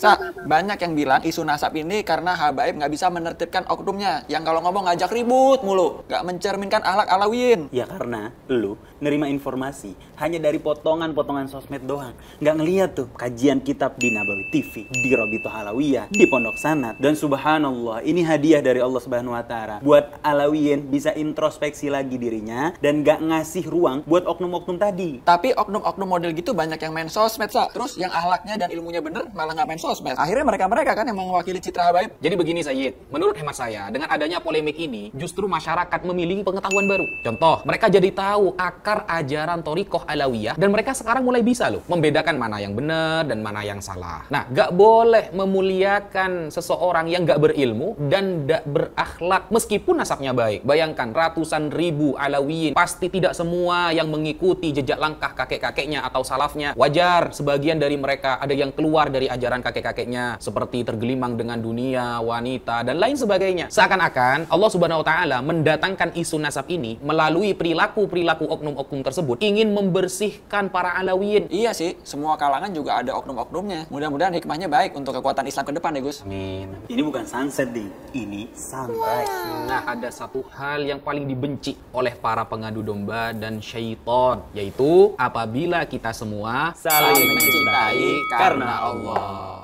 Sa, banyak yang bilang isu nasab ini karena Habaib nggak bisa menertibkan oknumnya yang kalau ngomong ngajak ribut mulu, nggak mencerminkan ahlak alawin. Ya karena lu nerima informasi hanya dari potongan-potongan sosmed doang. Nggak ngeliat tuh kajian kitab di Nabawi TV, di Robito Halawiyah, di Pondok Sanat. Dan subhanallah, ini hadiah dari Allah Subhanahu wa taala buat alawin bisa introspeksi lagi dirinya dan nggak ngasih ruang buat oknum-oknum tadi. Tapi oknum-oknum model gitu banyak yang main sosmed, Sa. Terus yang ahlaknya dan ilmunya bener malah nggak main sosmed. Akhirnya mereka-mereka kan yang mewakili citra habaib. Jadi begini Sayyid, menurut hemat saya, dengan adanya polemik ini, justru masyarakat memilih pengetahuan baru. Contoh, mereka jadi tahu akar ajaran Torikoh Alawiyah dan mereka sekarang mulai bisa loh membedakan mana yang benar dan mana yang salah. Nah, gak boleh memuliakan seseorang yang gak berilmu dan gak berakhlak meskipun nasabnya baik. Bayangkan ratusan ribu Alawiyin, pasti tidak semua yang mengikuti jejak langkah kakek-kakeknya atau salafnya. Wajar sebagian dari mereka ada yang keluar dari ajaran kakek kakek-kakeknya seperti tergelimang dengan dunia, wanita, dan lain sebagainya. Seakan-akan Allah Subhanahu wa taala mendatangkan isu nasab ini melalui perilaku-perilaku oknum-oknum tersebut ingin membersihkan para Alawiyin. Iya sih, semua kalangan juga ada oknum-oknumnya. Mudah-mudahan hikmahnya baik untuk kekuatan Islam ke depan ya Gus. Amin. Ini bukan sunset di ini sunrise. Wow. Nah, ada satu hal yang paling dibenci oleh para pengadu domba dan syaitan, yaitu apabila kita semua saling mencintai karena Allah.